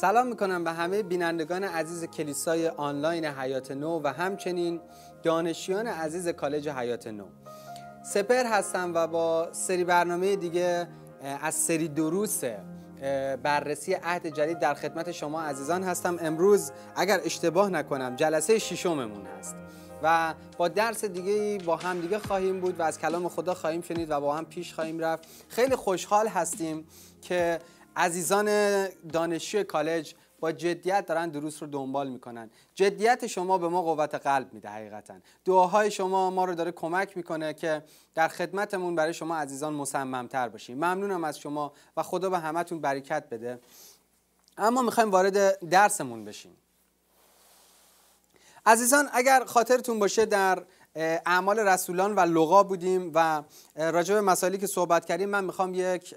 سلام میکنم به همه بینندگان عزیز کلیسای آنلاین حیات نو و همچنین دانشیان عزیز کالج حیات نو سپر هستم و با سری برنامه دیگه از سری دروس بررسی عهد جدید در خدمت شما عزیزان هستم امروز اگر اشتباه نکنم جلسه ششممون هست و با درس دیگه با هم دیگه خواهیم بود و از کلام خدا خواهیم شنید و با هم پیش خواهیم رفت خیلی خوشحال هستیم که عزیزان دانشجوی کالج با جدیت دارن دروس رو دنبال میکنن جدیت شما به ما قوت قلب میده حقیقتا دعاهای شما ما رو داره کمک میکنه که در خدمتمون برای شما عزیزان مصممتر باشیم ممنونم از شما و خدا به همتون برکت بده اما میخوایم وارد درسمون بشیم عزیزان اگر خاطرتون باشه در اعمال رسولان و لغا بودیم و راجع به مسائلی که صحبت کردیم من میخوام یک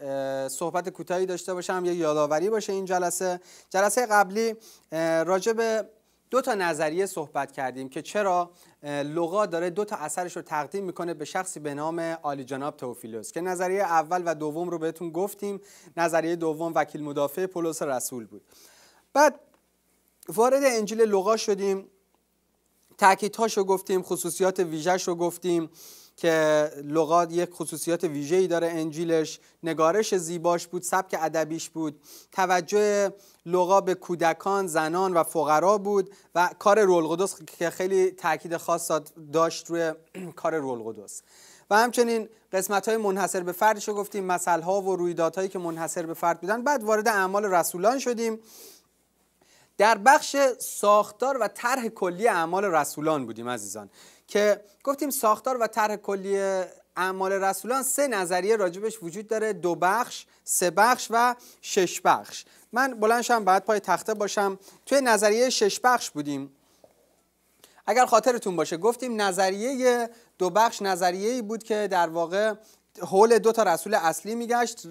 صحبت کوتاهی داشته باشم یک یادآوری باشه این جلسه جلسه قبلی راجع به دو تا نظریه صحبت کردیم که چرا لغا داره دو تا اثرش رو تقدیم میکنه به شخصی به نام آلی جناب توفیلوس که نظریه اول و دوم رو بهتون گفتیم نظریه دوم وکیل مدافع پولس رسول بود بعد وارد انجیل لغا شدیم تاکیدهاش رو گفتیم خصوصیات ویژهش رو گفتیم که لغات یک خصوصیات ای داره انجیلش نگارش زیباش بود سبک ادبیش بود توجه لغا به کودکان زنان و فقرا بود و کار رول قدس که خیلی تاکید خاص داشت روی کار رول قدس و همچنین قسمت های منحصر به فردش رو گفتیم مثل ها و رویدادهایی که منحصر به فرد بودن بعد وارد اعمال رسولان شدیم در بخش ساختار و طرح کلی اعمال رسولان بودیم عزیزان که گفتیم ساختار و طرح کلی اعمال رسولان سه نظریه راجبش وجود داره دو بخش سه بخش و شش بخش من بلندشم بعد پای تخته باشم توی نظریه شش بخش بودیم اگر خاطرتون باشه گفتیم نظریه دو بخش نظریه بود که در واقع حول دو تا رسول اصلی میگشت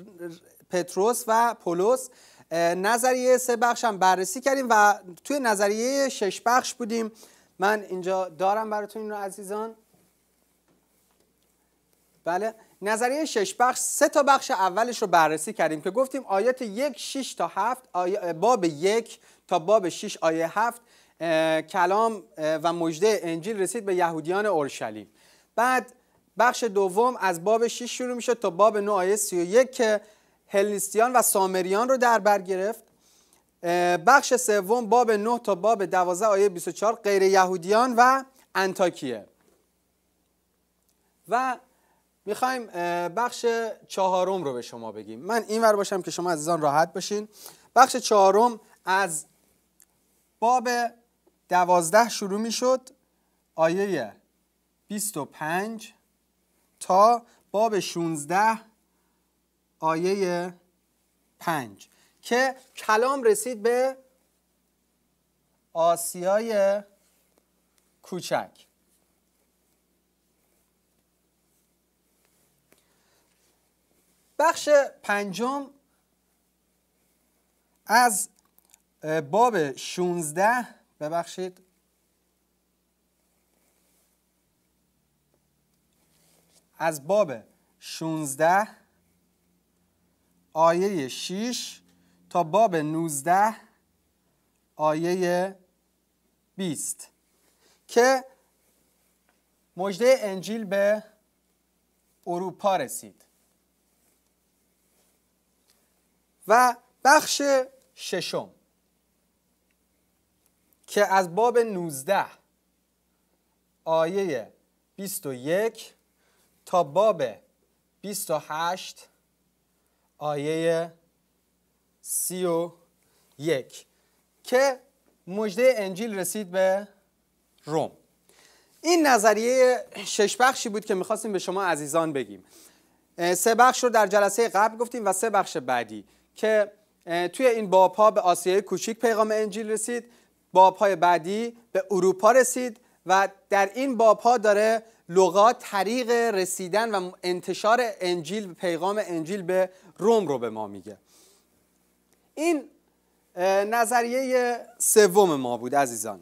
پتروس و پولس نظریه سه بخش هم بررسی کردیم و توی نظریه شش بخش بودیم من اینجا دارم براتون این رو عزیزان بله نظریه شش بخش سه تا بخش اولش رو بررسی کردیم که گفتیم آیات یک شش تا هفت باب یک تا باب شش آیه هفت کلام و مجده انجیل رسید به یهودیان اورشلیم بعد بخش دوم از باب 6 شروع میشه تا باب 9 آیه 31 که هلنیستیان و سامریان رو در بر گرفت بخش سوم باب 9 تا باب 12 آیه 24 غیر یهودیان و انتاکیه و میخوایم بخش چهارم رو به شما بگیم من ور باشم که شما عزیزان راحت باشین بخش چهارم از باب دوازده شروع میشد آیه 25 تا باب 16 آیه پنج که کلام رسید به آسیای کوچک بخش پنجم از باب 16 ببخشید از باب 16 آیه 6 تا باب 19 آیه 20 که مجده انجیل به اروپا رسید و بخش ششم که از باب 19 آیه 21 تا باب 28 آیه سی و یک که مجده انجیل رسید به روم این نظریه شش بخشی بود که میخواستیم به شما عزیزان بگیم سه بخش رو در جلسه قبل گفتیم و سه بخش بعدی که توی این باب به آسیای کوچیک پیغام انجیل رسید باب های بعدی به اروپا رسید و در این باب داره لغات طریق رسیدن و انتشار انجیل پیغام انجیل به روم رو به ما میگه این نظریه سوم ما بود عزیزان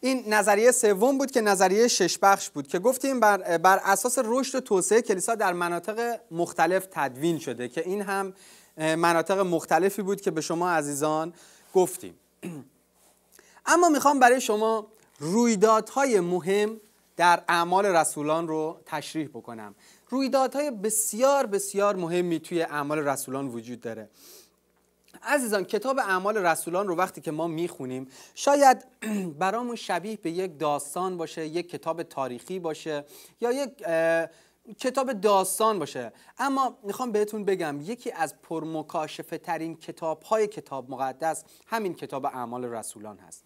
این نظریه سوم بود که نظریه شش بخش بود که گفتیم بر, بر اساس رشد و توسعه کلیسا در مناطق مختلف تدوین شده که این هم مناطق مختلفی بود که به شما عزیزان گفتیم اما میخوام برای شما رویدادهای مهم در اعمال رسولان رو تشریح بکنم رویدادهای بسیار بسیار مهمی توی اعمال رسولان وجود داره عزیزان کتاب اعمال رسولان رو وقتی که ما میخونیم شاید برامون شبیه به یک داستان باشه یک کتاب تاریخی باشه یا یک کتاب داستان باشه اما میخوام بهتون بگم یکی از پرمکاشفه ترین کتاب های کتاب مقدس همین کتاب اعمال رسولان هست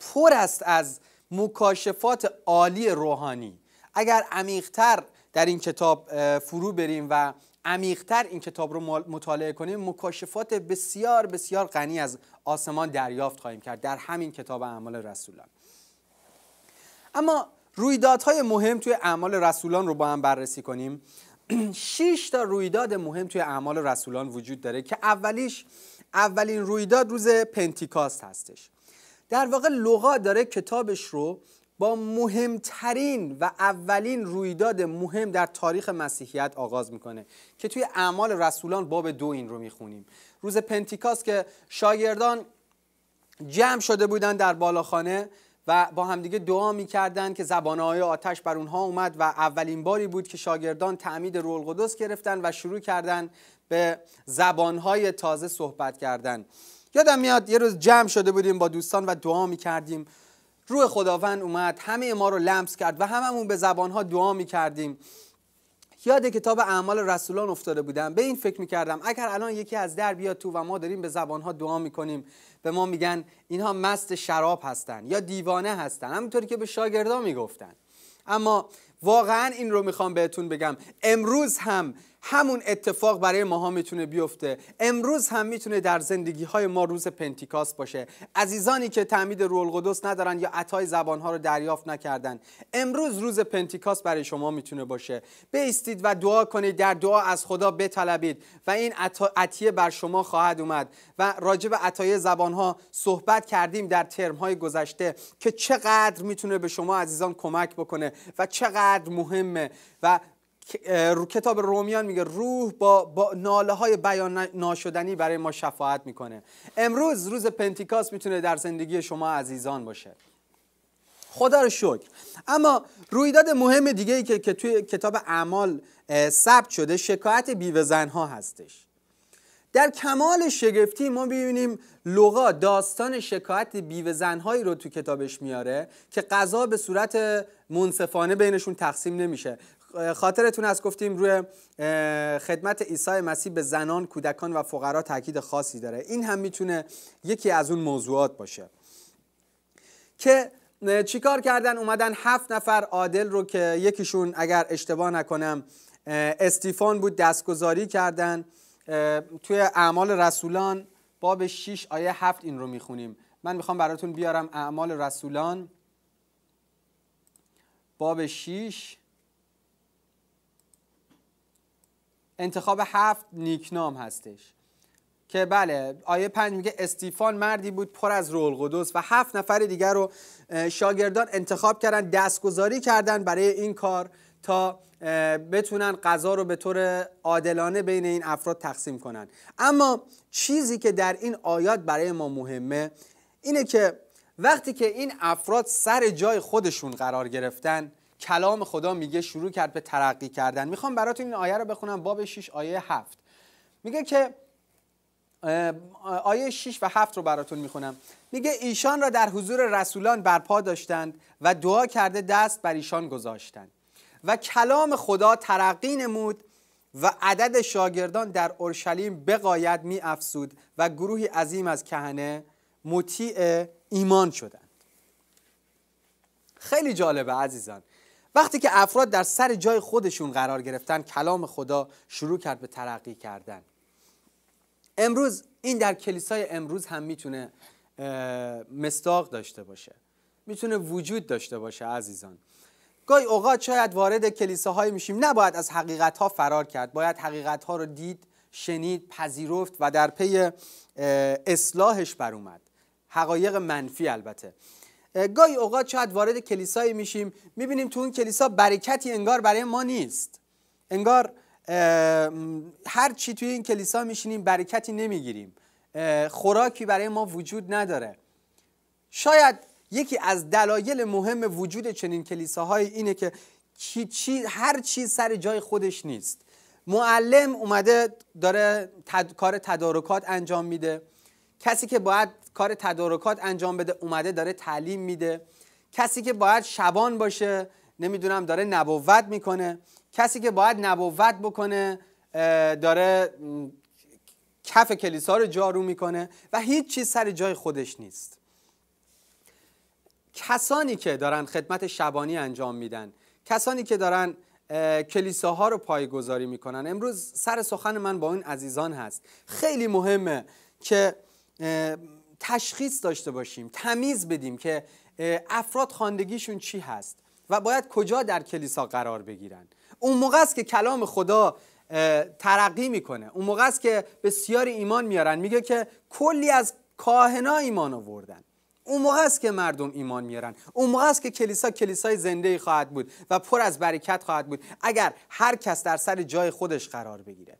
پر است از مکاشفات عالی روحانی اگر عمیقتر در این کتاب فرو بریم و عمیقتر این کتاب رو مطالعه کنیم مکاشفات بسیار بسیار غنی از آسمان دریافت خواهیم کرد در همین کتاب اعمال رسولان اما رویدادهای مهم توی اعمال رسولان رو با هم بررسی کنیم 6 تا رویداد مهم توی اعمال رسولان وجود داره که اولیش اولین رویداد روز پنتیکاست هستش در واقع لغا داره کتابش رو با مهمترین و اولین رویداد مهم در تاریخ مسیحیت آغاز میکنه که توی اعمال رسولان باب دو این رو میخونیم روز پنتیکاست که شاگردان جمع شده بودن در بالاخانه و با همدیگه دعا میکردند که زبانهای آتش بر اونها اومد و اولین باری بود که شاگردان تعمید رول قدس گرفتن و شروع کردن به زبانهای تازه صحبت کردن یادم میاد یه روز جمع شده بودیم با دوستان و دعا میکردیم روح خداوند اومد همه ما رو لمس کرد و هممون به زبانها دعا میکردیم یاد کتاب اعمال رسولان افتاده بودم به این فکر میکردم اگر الان یکی از در بیاد تو و ما داریم به زبانها دعا میکنیم به ما میگن اینها مست شراب هستن یا دیوانه هستن همینطوری که به شاگردان میگفتن اما واقعا این رو میخوام بهتون بگم امروز هم همون اتفاق برای ماها میتونه بیفته امروز هم میتونه در زندگی های ما روز پنتیکاست باشه عزیزانی که تعمید روح القدس ندارن یا عطای زبان ها رو دریافت نکردن امروز روز پنتیکاست برای شما میتونه باشه بیستید و دعا کنید در دعا از خدا بطلبید و این عطیه بر شما خواهد اومد و راجع به عطای زبان ها صحبت کردیم در ترم های گذشته که چقدر میتونه به شما عزیزان کمک بکنه و چقدر مهمه و رو کتاب رومیان میگه روح با, با ناله های بیان ناشدنی برای ما شفاعت میکنه امروز روز پنتیکاس میتونه در زندگی شما عزیزان باشه خدا رو شکر اما رویداد مهم دیگه ای که, که توی کتاب اعمال ثبت شده شکایت بیوه ها هستش در کمال شگفتی ما ببینیم لغا داستان شکایت بیوه هایی رو تو کتابش میاره که قضا به صورت منصفانه بینشون تقسیم نمیشه خاطرتون از گفتیم روی خدمت عیسی مسیح به زنان کودکان و فقرا تاکید خاصی داره این هم میتونه یکی از اون موضوعات باشه که چیکار کردن اومدن هفت نفر عادل رو که یکیشون اگر اشتباه نکنم استیفان بود دستگذاری کردن توی اعمال رسولان باب 6 آیه 7 این رو میخونیم من میخوام براتون بیارم اعمال رسولان باب 6 انتخاب هفت نیکنام هستش که بله آیه پنج میگه استیفان مردی بود پر از رول القدس و هفت نفر دیگر رو شاگردان انتخاب کردن دستگذاری کردن برای این کار تا بتونن غذا رو به طور عادلانه بین این افراد تقسیم کنن اما چیزی که در این آیات برای ما مهمه اینه که وقتی که این افراد سر جای خودشون قرار گرفتن کلام خدا میگه شروع کرد به ترقی کردن میخوام براتون این آیه رو بخونم باب 6 آیه 7 میگه که آیه 6 و 7 رو براتون میخونم میگه ایشان را در حضور رسولان برپا داشتند و دعا کرده دست بر ایشان گذاشتند و کلام خدا ترقی نمود و عدد شاگردان در اورشلیم بقایت می افسود و گروهی عظیم از کهنه مطیع ایمان شدند خیلی جالبه عزیزان وقتی که افراد در سر جای خودشون قرار گرفتن کلام خدا شروع کرد به ترقی کردن امروز این در کلیسای امروز هم میتونه مستاق داشته باشه میتونه وجود داشته باشه عزیزان گاهی اوقات شاید وارد کلیساهایی میشیم نباید از حقیقت ها فرار کرد باید حقیقت ها رو دید شنید پذیرفت و در پی اصلاحش بر اومد حقایق منفی البته گاهی اوقات شاید وارد کلیسایی میشیم میبینیم تو اون کلیسا برکتی انگار برای ما نیست انگار هر چی توی این کلیسا میشینیم برکتی نمیگیریم خوراکی برای ما وجود نداره شاید یکی از دلایل مهم وجود چنین کلیساهای اینه که هر چی سر جای خودش نیست معلم اومده داره کار تدارکات انجام میده کسی که باید کار تدارکات انجام بده اومده داره تعلیم میده کسی که باید شبان باشه نمیدونم داره نبوت میکنه کسی که باید نبوت بکنه داره کف کلیسا رو جارو میکنه و هیچ چیز سر جای خودش نیست کسانی که دارن خدمت شبانی انجام میدن کسانی که دارن کلیساها رو پایگذاری میکنن امروز سر سخن من با این عزیزان هست خیلی مهمه که تشخیص داشته باشیم تمیز بدیم که افراد خاندگیشون چی هست و باید کجا در کلیسا قرار بگیرن اون موقع است که کلام خدا ترقی میکنه اون موقع است که بسیار ایمان میارن میگه که کلی از کاهنا ایمان آوردن اون موقع است که مردم ایمان میارن اون موقع است که کلیسا کلیسای زنده خواهد بود و پر از برکت خواهد بود اگر هر کس در سر جای خودش قرار بگیره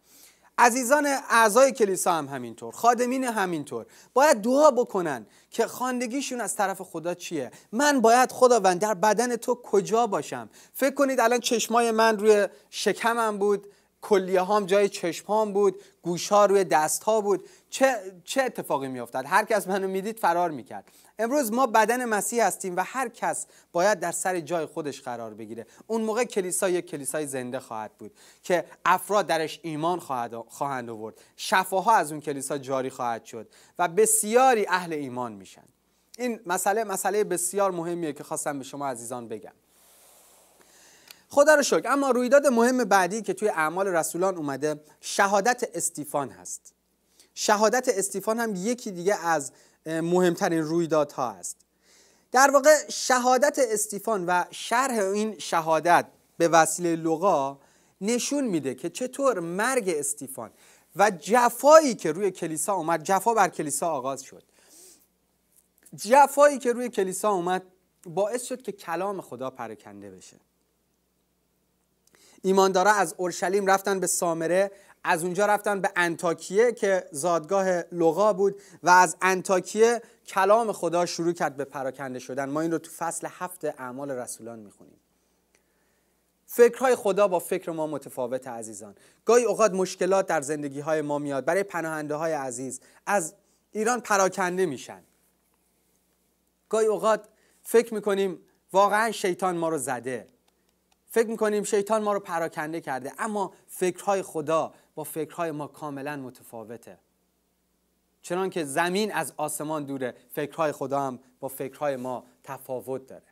عزیزان اعضای کلیسا هم همینطور خادمین همینطور باید دعا بکنن که خاندگیشون از طرف خدا چیه من باید خداوند در بدن تو کجا باشم فکر کنید الان چشمای من روی شکمم بود کلیه هام جای چشمام بود گوش ها روی دست ها بود چه, چه اتفاقی می افتد؟ هر کس منو میدید فرار میکرد امروز ما بدن مسیح هستیم و هر کس باید در سر جای خودش قرار بگیره اون موقع کلیسا یک کلیسای زنده خواهد بود که افراد درش ایمان خواهد خواهند آورد شفاها از اون کلیسا جاری خواهد شد و بسیاری اهل ایمان میشن این مسئله مسئله بسیار مهمیه که خواستم به شما عزیزان بگم خدا رو شکر اما رویداد مهم بعدی که توی اعمال رسولان اومده شهادت استیفان هست شهادت استیفان هم یکی دیگه از مهمترین رویدادها است در واقع شهادت استیفان و شرح این شهادت به وسیله لغا نشون میده که چطور مرگ استیفان و جفایی که روی کلیسا اومد جفا بر کلیسا آغاز شد جفایی که روی کلیسا اومد باعث شد که کلام خدا پرکنده بشه ایماندارا از اورشلیم رفتن به سامره از اونجا رفتن به انتاکیه که زادگاه لغا بود و از انتاکیه کلام خدا شروع کرد به پراکنده شدن ما این رو تو فصل هفت اعمال رسولان میخونیم فکرهای خدا با فکر ما متفاوت عزیزان گاهی اوقات مشکلات در زندگی های ما میاد برای پناهنده های عزیز از ایران پراکنده میشن گاهی اوقات فکر میکنیم واقعا شیطان ما رو زده فکر میکنیم شیطان ما رو پراکنده کرده اما فکرهای خدا با فکرهای ما کاملا متفاوته چنان که زمین از آسمان دوره فکرهای خدا هم با فکرهای ما تفاوت داره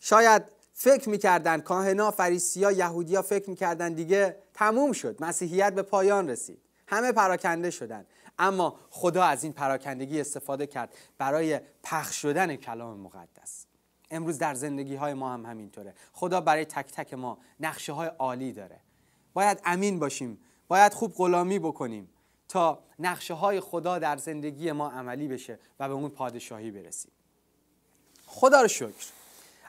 شاید فکر میکردن کاهنا فریسیا یهودیا فکر میکردن دیگه تموم شد مسیحیت به پایان رسید همه پراکنده شدن اما خدا از این پراکندگی استفاده کرد برای پخش شدن کلام مقدس امروز در زندگی های ما هم همینطوره خدا برای تک تک ما نقشه های عالی داره باید امین باشیم باید خوب غلامی بکنیم تا نقشه های خدا در زندگی ما عملی بشه و به اون پادشاهی برسیم خدا رو شکر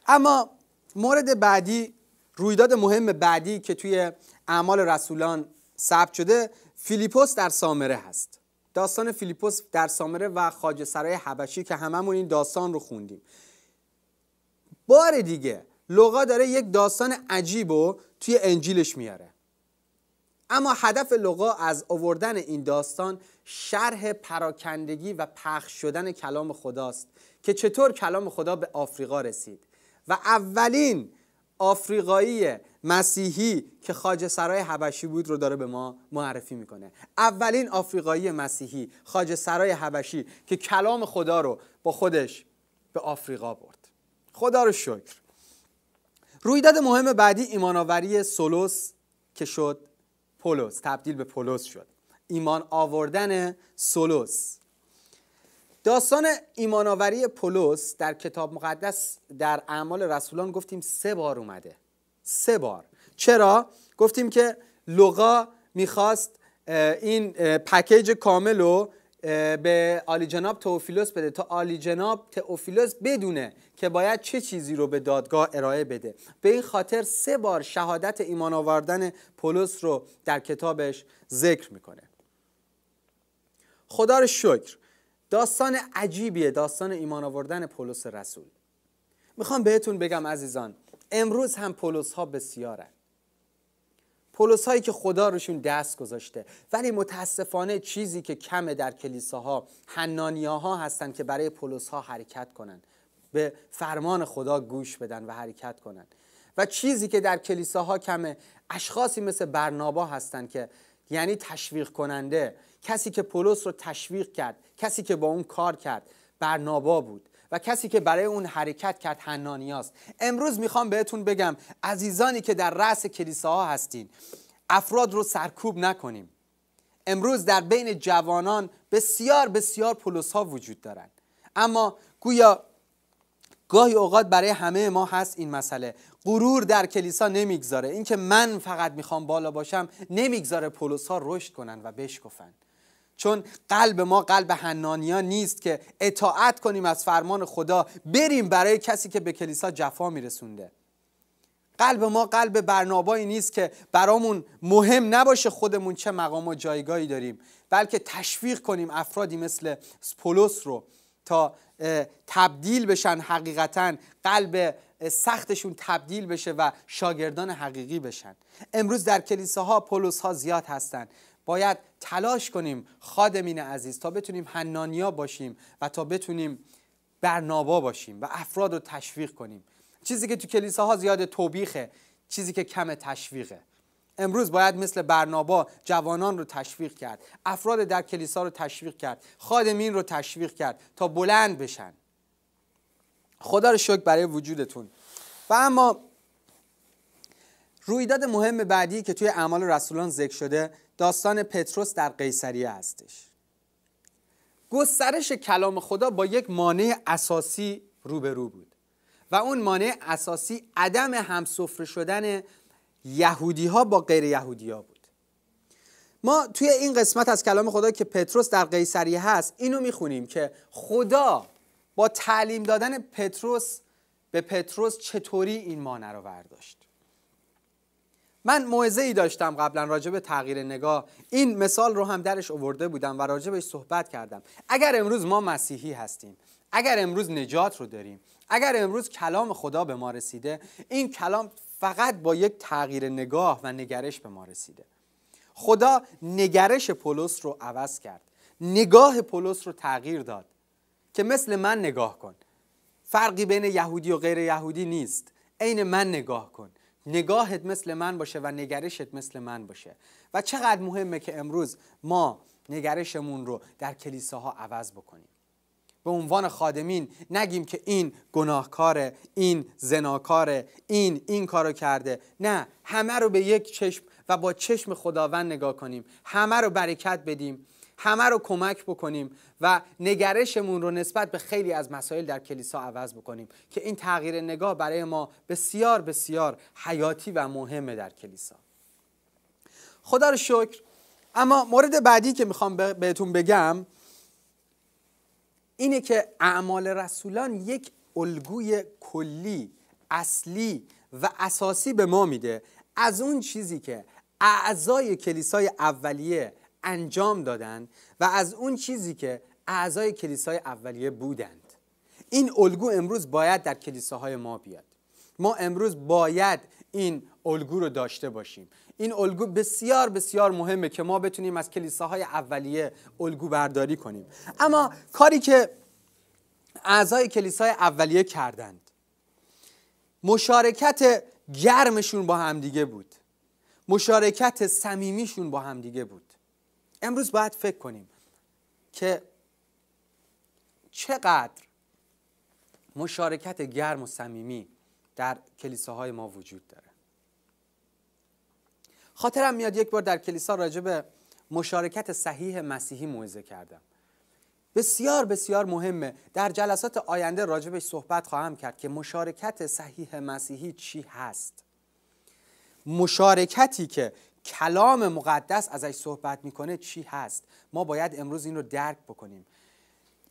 اما مورد بعدی رویداد مهم بعدی که توی اعمال رسولان ثبت شده فیلیپوس در سامره هست داستان فیلیپوس در سامره و خاج سرای حبشی که هممون این داستان رو خوندیم بار دیگه لغا داره یک داستان عجیب رو توی انجیلش میاره اما هدف لغا از آوردن این داستان شرح پراکندگی و پخش شدن کلام خداست که چطور کلام خدا به آفریقا رسید و اولین آفریقایی مسیحی که خاج سرای حبشی بود رو داره به ما معرفی میکنه اولین آفریقایی مسیحی خاج سرای حبشی که کلام خدا رو با خودش به آفریقا برد خدا رو شکر رویداد مهم بعدی ایمانآوری سولوس که شد پولس تبدیل به پولس شد ایمان آوردن سولوس داستان ایمان آوری پولس در کتاب مقدس در اعمال رسولان گفتیم سه بار اومده سه بار چرا گفتیم که لغا میخواست این پکیج کامل رو به آلی جناب توفیلوس بده تا آلی جناب توفیلوس بدونه که باید چه چیزی رو به دادگاه ارائه بده به این خاطر سه بار شهادت ایمان آوردن پولس رو در کتابش ذکر میکنه خدا رو شکر داستان عجیبیه داستان ایمان آوردن پولس رسول میخوام بهتون بگم عزیزان امروز هم پولس ها بسیارن پولس هایی که خدا روشون دست گذاشته ولی متاسفانه چیزی که کمه در کلیساها حنانیاها هستند که برای پولس ها حرکت کنن به فرمان خدا گوش بدن و حرکت کنن و چیزی که در کلیساها کمه اشخاصی مثل برنابا هستند که یعنی تشویق کننده کسی که پولس رو تشویق کرد کسی که با اون کار کرد برنابا بود و کسی که برای اون حرکت کرد هست امروز میخوام بهتون بگم عزیزانی که در رأس کلیساها هستین افراد رو سرکوب نکنیم امروز در بین جوانان بسیار بسیار پولس ها وجود دارند اما گویا گاهی اوقات برای همه ما هست این مسئله غرور در کلیسا نمیگذاره اینکه من فقط میخوام بالا باشم نمیگذاره پولس ها رشد کنن و بشکفند چون قلب ما قلب حنانیا نیست که اطاعت کنیم از فرمان خدا بریم برای کسی که به کلیسا جفا میرسونده قلب ما قلب برنابایی نیست که برامون مهم نباشه خودمون چه مقام و جایگاهی داریم بلکه تشویق کنیم افرادی مثل پولس رو تا تبدیل بشن حقیقتا قلب سختشون تبدیل بشه و شاگردان حقیقی بشن امروز در کلیساها پولس ها زیاد هستند باید تلاش کنیم خادمین عزیز تا بتونیم حنانیا باشیم و تا بتونیم برنابا باشیم و افراد رو تشویق کنیم چیزی که تو ها زیاد توبیخه چیزی که کم تشویقه امروز باید مثل برنابا جوانان رو تشویق کرد افراد در کلیسا رو تشویق کرد خادمین رو تشویق کرد تا بلند بشن خدا رو شکر برای وجودتون و اما رویداد مهم بعدی که توی اعمال رسولان ذکر شده داستان پتروس در قیصریه هستش گسترش کلام خدا با یک مانع اساسی روبرو بود و اون مانع اساسی عدم همسفره شدن یهودی ها با غیر یهودی ها بود ما توی این قسمت از کلام خدا که پتروس در قیصریه هست اینو میخونیم که خدا با تعلیم دادن پتروس به پتروس چطوری این مانع رو برداشت من موعظه ای داشتم قبلا راجع به تغییر نگاه این مثال رو هم درش آورده بودم و راجع بهش صحبت کردم اگر امروز ما مسیحی هستیم اگر امروز نجات رو داریم اگر امروز کلام خدا به ما رسیده این کلام فقط با یک تغییر نگاه و نگرش به ما رسیده خدا نگرش پولس رو عوض کرد نگاه پولس رو تغییر داد که مثل من نگاه کن فرقی بین یهودی و غیر یهودی نیست عین من نگاه کن نگاهت مثل من باشه و نگرشت مثل من باشه و چقدر مهمه که امروز ما نگرشمون رو در کلیساها عوض بکنیم به عنوان خادمین نگیم که این گناهکاره این زناکاره این این کارو کرده نه همه رو به یک چشم و با چشم خداوند نگاه کنیم همه رو برکت بدیم همه رو کمک بکنیم و نگرشمون رو نسبت به خیلی از مسائل در کلیسا عوض بکنیم که این تغییر نگاه برای ما بسیار بسیار حیاتی و مهمه در کلیسا خدا رو شکر اما مورد بعدی که میخوام بهتون بگم اینه که اعمال رسولان یک الگوی کلی اصلی و اساسی به ما میده از اون چیزی که اعضای کلیسای اولیه انجام دادند و از اون چیزی که اعضای کلیسای اولیه بودند این الگو امروز باید در کلیساهای ما بیاد ما امروز باید این الگو رو داشته باشیم این الگو بسیار بسیار مهمه که ما بتونیم از کلیساهای اولیه الگو برداری کنیم اما کاری که اعضای کلیسای اولیه کردند مشارکت گرمشون با همدیگه بود مشارکت صمیمیشون با همدیگه بود امروز باید فکر کنیم که چقدر مشارکت گرم و صمیمی در کلیساهای ما وجود داره خاطرم میاد یک بار در کلیسا راجع به مشارکت صحیح مسیحی موعظه کردم بسیار بسیار مهمه در جلسات آینده راجبش صحبت خواهم کرد که مشارکت صحیح مسیحی چی هست مشارکتی که کلام مقدس ازش صحبت میکنه چی هست ما باید امروز این رو درک بکنیم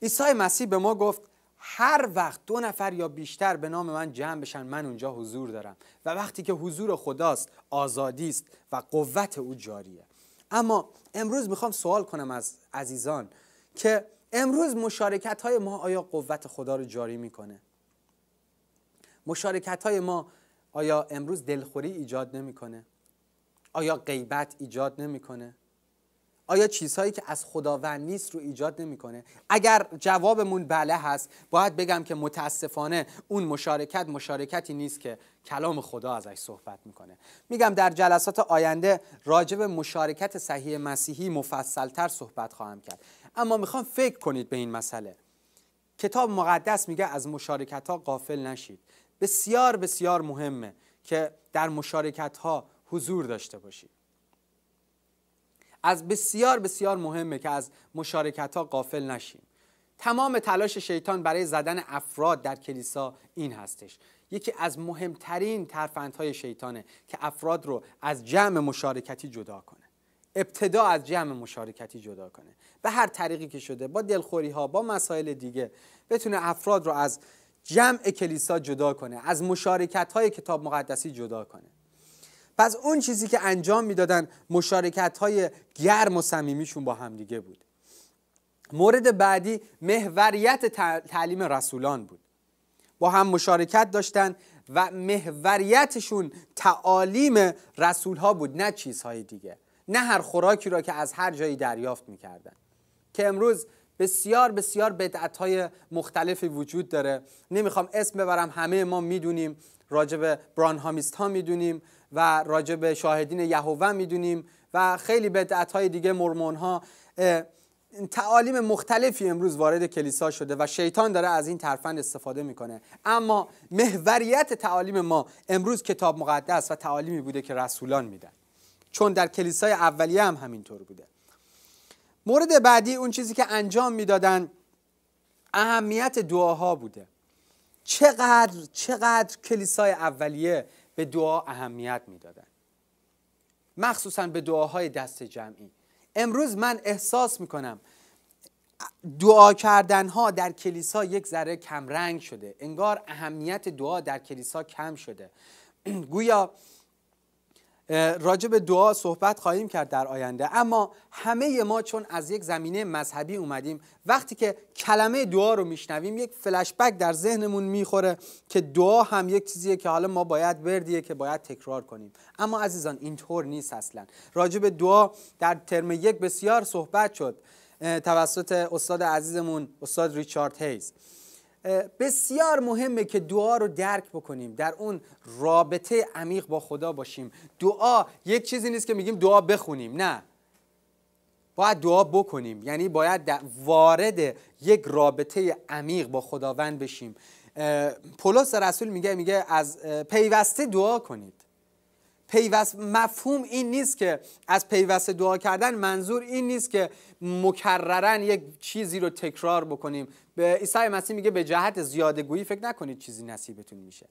عیسی مسیح به ما گفت هر وقت دو نفر یا بیشتر به نام من جمع بشن من اونجا حضور دارم و وقتی که حضور خداست آزادی است و قوت او جاریه اما امروز میخوام سوال کنم از عزیزان که امروز مشارکت های ما آیا قوت خدا رو جاری میکنه مشارکت های ما آیا امروز دلخوری ایجاد نمیکنه آیا غیبت ایجاد نمیکنه آیا چیزهایی که از خداوند نیست رو ایجاد نمیکنه اگر جوابمون بله هست باید بگم که متاسفانه اون مشارکت مشارکتی نیست که کلام خدا ازش صحبت میکنه میگم در جلسات آینده راجب مشارکت صحیح مسیحی مفصلتر صحبت خواهم کرد اما میخوام فکر کنید به این مسئله کتاب مقدس میگه از مشارکت ها قافل نشید بسیار بسیار مهمه که در مشارکت ها حضور داشته باشید. از بسیار بسیار مهمه که از مشارکت ها قافل نشیم تمام تلاش شیطان برای زدن افراد در کلیسا این هستش یکی از مهمترین ترفندهای شیطانه که افراد رو از جمع مشارکتی جدا کنه ابتدا از جمع مشارکتی جدا کنه به هر طریقی که شده با دلخوری ها با مسائل دیگه بتونه افراد رو از جمع کلیسا جدا کنه از مشارکت های کتاب مقدسی جدا کنه پس اون چیزی که انجام میدادن مشارکت های گرم و صمیمیشون با دیگه بود مورد بعدی محوریت تعلیم رسولان بود با هم مشارکت داشتن و محوریتشون تعالیم رسول ها بود نه چیزهای دیگه نه هر خوراکی را که از هر جایی دریافت میکردن که امروز بسیار بسیار بدعت های مختلفی وجود داره نمیخوام اسم ببرم همه ما میدونیم راجب برانهامیست ها میدونیم و راجب به شاهدین یهوه میدونیم و خیلی بدعت های دیگه مرمون ها تعالیم مختلفی امروز وارد کلیسا شده و شیطان داره از این ترفند استفاده میکنه اما محوریت تعالیم ما امروز کتاب مقدس و تعالیمی بوده که رسولان میدن چون در کلیسای اولیه هم همینطور بوده مورد بعدی اون چیزی که انجام میدادن اهمیت دعاها بوده چقدر چقدر کلیسای اولیه به دعا اهمیت میدادن مخصوصا به دعاهای دست جمعی امروز من احساس میکنم دعا کردن ها در کلیسا یک ذره کمرنگ شده انگار اهمیت دعا در کلیسا کم شده گویا راجع به دعا صحبت خواهیم کرد در آینده اما همه ما چون از یک زمینه مذهبی اومدیم وقتی که کلمه دعا رو میشنویم یک فلشبک در ذهنمون میخوره که دعا هم یک چیزیه که حالا ما باید بردیه که باید تکرار کنیم اما عزیزان اینطور نیست اصلا راجع به دعا در ترم یک بسیار صحبت شد توسط استاد عزیزمون استاد ریچارد هیز بسیار مهمه که دعا رو درک بکنیم در اون رابطه عمیق با خدا باشیم دعا یک چیزی نیست که میگیم دعا بخونیم نه باید دعا بکنیم یعنی باید وارد یک رابطه عمیق با خداوند بشیم پولس رسول میگه میگه از پیوسته دعا کنید پیوست مفهوم این نیست که از پیوست دعا کردن منظور این نیست که مکررن یک چیزی رو تکرار بکنیم به عیسی مسیح میگه به جهت زیادگویی فکر نکنید چیزی نصیبتون میشه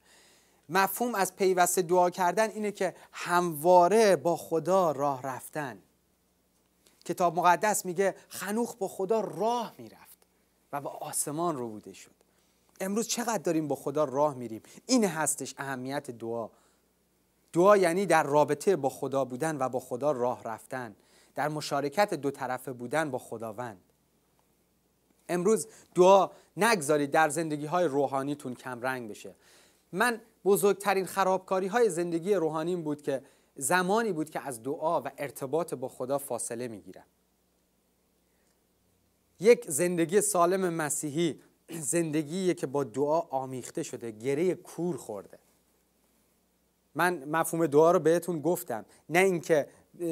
مفهوم از پیوست دعا کردن اینه که همواره با خدا راه رفتن کتاب مقدس میگه خنوخ با خدا راه میرفت و به آسمان رو بوده شد امروز چقدر داریم با خدا راه میریم این هستش اهمیت دعا دعا یعنی در رابطه با خدا بودن و با خدا راه رفتن در مشارکت دو طرفه بودن با خداوند امروز دعا نگذارید در زندگی های روحانیتون کمرنگ بشه من بزرگترین خرابکاری های زندگی روحانیم بود که زمانی بود که از دعا و ارتباط با خدا فاصله میگیرم یک زندگی سالم مسیحی زندگیه که با دعا آمیخته شده گره کور خورده من مفهوم دعا رو بهتون گفتم نه اینکه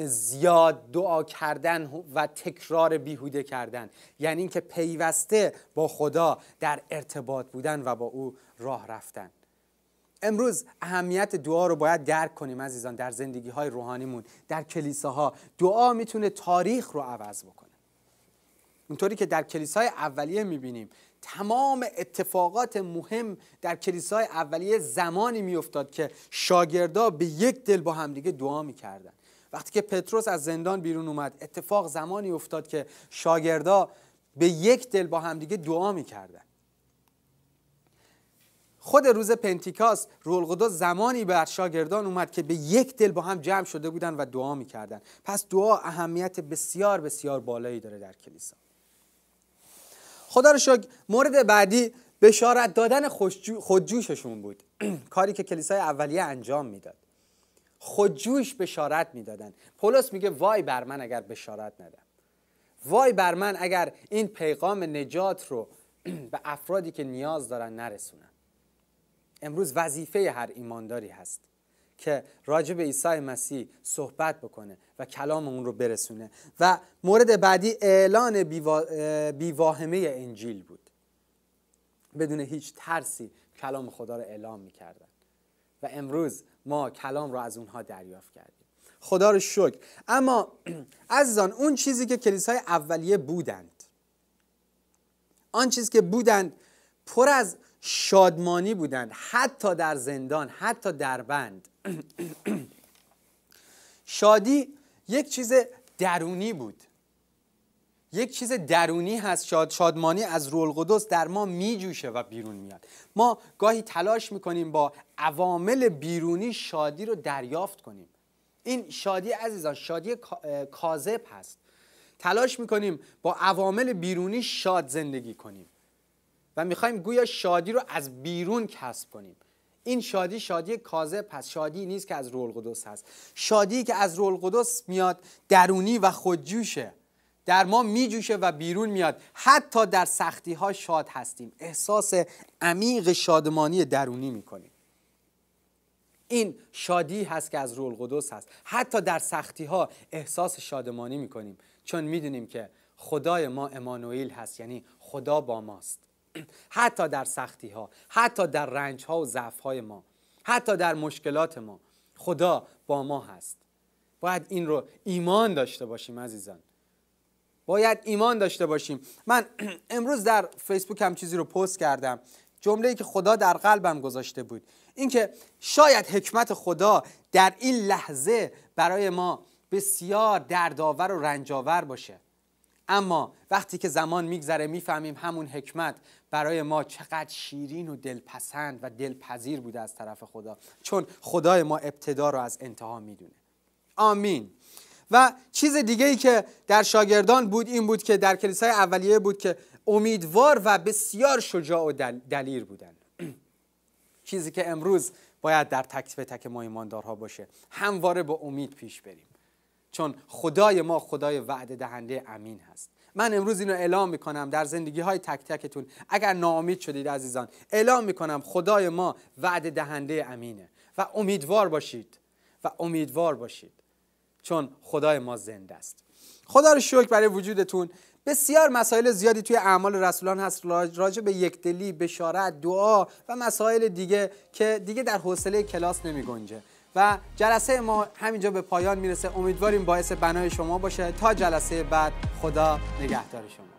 زیاد دعا کردن و تکرار بیهوده کردن یعنی اینکه پیوسته با خدا در ارتباط بودن و با او راه رفتن امروز اهمیت دعا رو باید درک کنیم عزیزان در زندگی های روحانیمون در کلیساها دعا میتونه تاریخ رو عوض بکنه اونطوری که در کلیسای اولیه میبینیم تمام اتفاقات مهم در کلیسای اولیه زمانی میافتاد که شاگردا به یک دل با همدیگه دعا میکردن وقتی که پتروس از زندان بیرون اومد اتفاق زمانی افتاد که شاگردا به یک دل با همدیگه دعا میکردن خود روز پنتیکاس روح زمانی بر شاگردان اومد که به یک دل با هم جمع شده بودن و دعا میکردن پس دعا اهمیت بسیار بسیار بالایی داره در کلیسا خدا رو شکر مورد بعدی بشارت دادن خودجوششون بود کاری که کلیسای اولیه انجام میداد خودجوش بشارت میدادن پولس میگه وای بر من اگر بشارت ندم وای بر من اگر این پیغام نجات رو به افرادی که نیاز دارن نرسونم امروز وظیفه هر ایمانداری هست که راجع به عیسی مسیح صحبت بکنه و کلام اون رو برسونه و مورد بعدی اعلان بیواهمه انجیل بود بدون هیچ ترسی کلام خدا رو اعلام میکردن و امروز ما کلام رو از اونها دریافت کردیم خدا رو شکر اما عزیزان اون چیزی که کلیسای اولیه بودند آن چیزی که بودند پر از شادمانی بودند حتی در زندان حتی در بند شادی یک چیز درونی بود یک چیز درونی هست شاد شادمانی از روح القدس در ما میجوشه و بیرون میاد ما گاهی تلاش میکنیم با عوامل بیرونی شادی رو دریافت کنیم این شادی عزیزان شادی کاذب هست تلاش میکنیم با عوامل بیرونی شاد زندگی کنیم و میخوایم گویا شادی رو از بیرون کسب کنیم این شادی شادی کاذب پس شادی نیست که از رول هست شادی که از رول میاد درونی و خودجوشه در ما میجوشه و بیرون میاد حتی در سختی ها شاد هستیم احساس عمیق شادمانی درونی میکنیم این شادی هست که از رول هست حتی در سختی ها احساس شادمانی میکنیم چون میدونیم که خدای ما امانوئیل هست یعنی خدا با ماست حتی در سختی ها حتی در رنج ها و ضعف های ما حتی در مشکلات ما خدا با ما هست باید این رو ایمان داشته باشیم عزیزان باید ایمان داشته باشیم من امروز در فیسبوک هم چیزی رو پست کردم ای که خدا در قلبم گذاشته بود اینکه شاید حکمت خدا در این لحظه برای ما بسیار دردآور و رنجآور باشه اما وقتی که زمان میگذره میفهمیم همون حکمت برای ما چقدر شیرین و دلپسند و دلپذیر بوده از طرف خدا چون خدای ما ابتدا رو از انتها میدونه آمین و چیز دیگه ای که در شاگردان بود این بود که در کلیسای اولیه بود که امیدوار و بسیار شجاع و دل دلیر بودن چیزی که امروز باید در تک تک ما ایماندارها باشه همواره با امید پیش بریم چون خدای ما خدای وعده دهنده امین هست من امروز اینو اعلام میکنم در زندگی های تک تکتون اگر ناامید شدید عزیزان اعلام میکنم خدای ما وعده دهنده امینه و امیدوار باشید و امیدوار باشید چون خدای ما زنده است خدا رو شکر برای وجودتون بسیار مسائل زیادی توی اعمال رسولان هست راجع به دلی بشارت دعا و مسائل دیگه که دیگه در حوصله کلاس نمی و جلسه ما همینجا به پایان میرسه امیدواریم باعث بنای شما باشه تا جلسه بعد خدا نگهدار شما